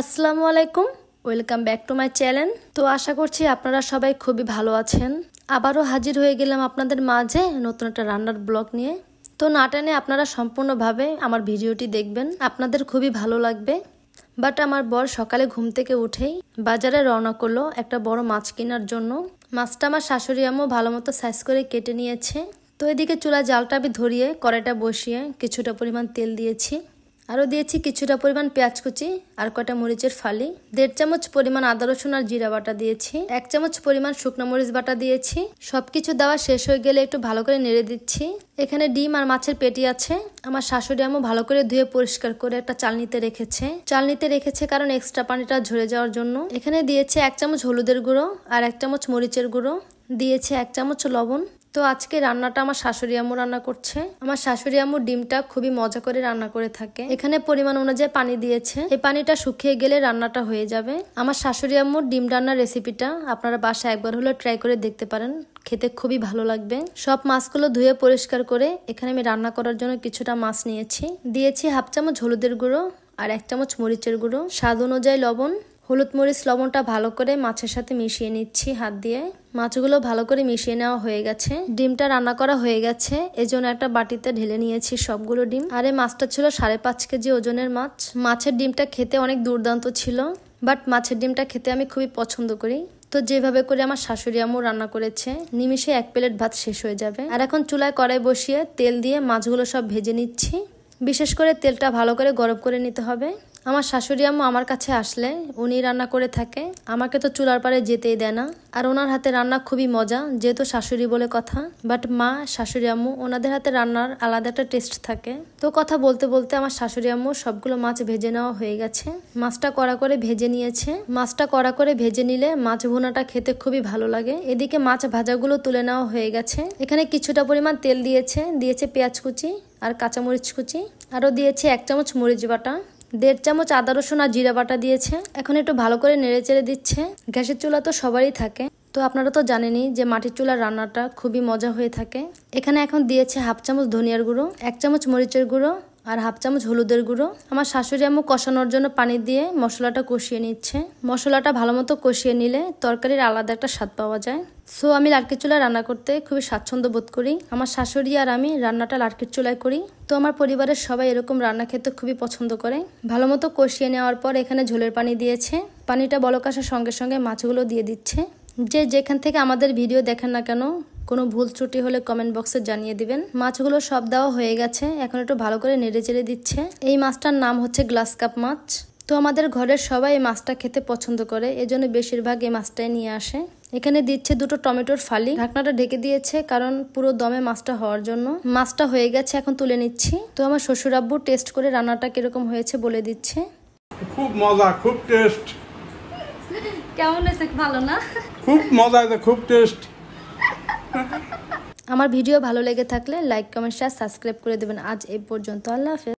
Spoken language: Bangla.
আসসালামু আলাইকুম welcome back to my channel তো আশা করছি আপনারা সবাই খুবই ভালো আছেন আবারও হাজির হয়ে গেলাম আপনাদের মাঝে নতুন একটা রান্নার ব্লগ নিয়ে তো না টানে আপনারা সম্পূর্ণভাবে আমার ভিডিওটি দেখবেন আপনাদের খুবই ভালো লাগবে বাট আমার বর সকালে ঘুম থেকে উঠেই বাজারে রওনা করলো একটা বড় মাছ কেনার জন্য মাছটা আমার শাশুড়ি আম্মু ভালো মতো সাইজ করে কেটে নিয়েছে তো এদিকে চুলা জালটা আমি ধরিয়ে কড়াইটা বসিয়ে কিছুটা পরিমাণ তেল দিয়েছি আরও দিয়েছি কিছুটা পরিমাণ পেঁয়াজ কুচি আর কটা মরিচের ফালি দেড় চামচ পরিমাণ আদা রসুন আর জিরা বাটা দিয়েছি এক চামচ পরিমাণ শুকনো মরিচ বাটা দিয়েছি সবকিছু দেওয়া শেষ হয়ে গেলে একটু ভালো করে নেড়ে দিচ্ছি এখানে ডিম আর মাছের পেটি আছে আমার শাশুড়ি আমও ভালো করে ধুয়ে পরিষ্কার করে একটা চালনিতে রেখেছে চালনিতে রেখেছে কারণ এক্সট্রা পানিটা ঝরে যাওয়ার জন্য এখানে দিয়েছে এক চামচ হলুদের গুঁড়ো আর এক চামচ মরিচের গুঁড়ো দিয়েছে এক চামচ লবণ তো আজকে রান্নাটা আমার শাশুড়ি আম্মু রান্না করছে আমার শাশুড়ি আম্মু ডিমটা খুবই মজা করে রান্না করে থাকে এখানে পরিমাণ অনুযায়ী পানি দিয়েছে এই পানিটা শুকিয়ে গেলে রান্নাটা হয়ে যাবে আমার শাশুড়ি আম্মুর ডিম রান্নার রেসিপিটা আপনারা বাসায় একবার হলো ট্রাই করে দেখতে পারেন খেতে খুবই ভালো লাগবে সব মাছগুলো ধুয়ে পরিষ্কার করে এখানে আমি রান্না করার জন্য কিছুটা মাছ নিয়েছি দিয়েছি হাফ চামচ হলুদের গুঁড়ো আর এক চামচ মরিচের গুঁড়ো স্বাদ অনুযায়ী লবণ হলুদ মরিচ লবণটা ভালো করে মাছের সাথে মিশিয়ে নিচ্ছি হাত দিয়ে মাছগুলো ভালো করে মিশিয়ে নেওয়া হয়ে গেছে ডিমটা রান্না করা হয়ে গেছে এজন্য একটা বাটিতে ঢেলে নিয়েছি সবগুলো ডিম আর এই মাছটা ছিল সাড়ে পাঁচ কেজি ওজনের মাছ মাছের ডিমটা খেতে অনেক দুর্দান্ত ছিল বাট মাছের ডিমটা খেতে আমি খুবই পছন্দ করি তো যেভাবে করে আমার শাশুড়ি আমু রান্না করেছে নিমিশে এক প্লেট ভাত শেষ হয়ে যাবে আর এখন চুলায় কড়াই বসিয়ে তেল দিয়ে মাছগুলো সব ভেজে নিচ্ছি বিশেষ করে তেলটা ভালো করে গরম করে নিতে হবে আমার শাশুড়ি আম্মু আমার কাছে আসলে উনি রান্না করে থাকে আমাকে তো চুলার পারে যেতেই দেয় না আর ওনার হাতে রান্না খুবই মজা যেহেতু শাশুড়ি বলে কথা বাট মা শাশুড়ি আম্মু ওনাদের হাতে রান্নার আলাদা একটা টেস্ট থাকে তো কথা বলতে বলতে আমার শাশুড়ি আম্মু সবগুলো মাছ ভেজে নেওয়া হয়ে গেছে মাছটা কড়া করে ভেজে নিয়েছে মাছটা কড়া করে ভেজে নিলে মাছ ভুনাটা খেতে খুবই ভালো লাগে এদিকে মাছ ভাজাগুলো তুলে নেওয়া হয়ে গেছে এখানে কিছুটা পরিমাণ তেল দিয়েছে দিয়েছে পেঁয়াজ কুচি আর কাঁচামরিচ কুচি আরও দিয়েছে এক চামচ মরিচ বাটা দেড় চামচ আদা রসুন আর জিরা বাটা দিয়েছে এখন একটু ভালো করে নেড়ে চেড়ে দিচ্ছে গ্যাসের চুলা তো সবারই থাকে তো আপনারা তো জানেনই যে মাটির চুলার রান্নাটা খুবই মজা হয়ে থাকে এখানে এখন দিয়েছে হাফ চামচ ধনিয়ার গুঁড়ো এক চামচ মরিচের গুঁড়ো আর হাফ চামচ হলুদের গুঁড়ো আমার শাশুড়ি আমি কষানোর জন্য পানি দিয়ে মশলাটা কষিয়ে নিচ্ছে মশলাটা ভালো মতো কষিয়ে নিলে তরকারির আলাদা একটা স্বাদ পাওয়া যায় সো আমি লার্কির চুলা রান্না করতে খুবই স্বাচ্ছন্দ্য বোধ করি আমার শাশুড়ি আর আমি রান্নাটা লার্কির চুলায় করি তো আমার পরিবারের সবাই এরকম রান্না খেতে খুবই পছন্দ করে ভালো মতো কষিয়ে নেওয়ার পর এখানে ঝোলের পানি দিয়েছে পানিটা বলকাশের সঙ্গে সঙ্গে মাছগুলো দিয়ে দিচ্ছে যে যেখান থেকে আমাদের ভিডিও দেখেন না কেন কোনো ভুল ত্রুটি হলে কমেন্ট বক্সে জানিয়ে দিবেন মাছগুলো সব দেওয়া হয়ে গেছে এখন একটু ভালো করে নেড়ে চেড়ে দিচ্ছে এই মাছটার নাম হচ্ছে গ্লাস কাপ মাছ তো আমাদের ঘরের সবাই এই মাছটা খেতে পছন্দ করে এজন্য বেশিরভাগ এই মাছটাই নিয়ে আসে এখানে দিচ্ছে দুটো টমেটোর ফালি ঢাকনাটা ঢেকে দিয়েছে কারণ পুরো দমে মাছটা হওয়ার জন্য মাছটা হয়ে গেছে এখন তুলে নিচ্ছি তো আমার শ্বশুর আব্বু টেস্ট করে রান্নাটা কিরকম হয়েছে বলে দিচ্ছে খুব মজা খুব টেস্ট কেমন হয়েছে ভালো না খুব মজা খুব টেস্ট আমার ভিডিও ভালো লেগে থাকলে লাইক কমেন্ট শেয়ার সাবস্ক্রাইব করে দেবেন আজ এ পর্যন্ত আল্লাহ হাফেজ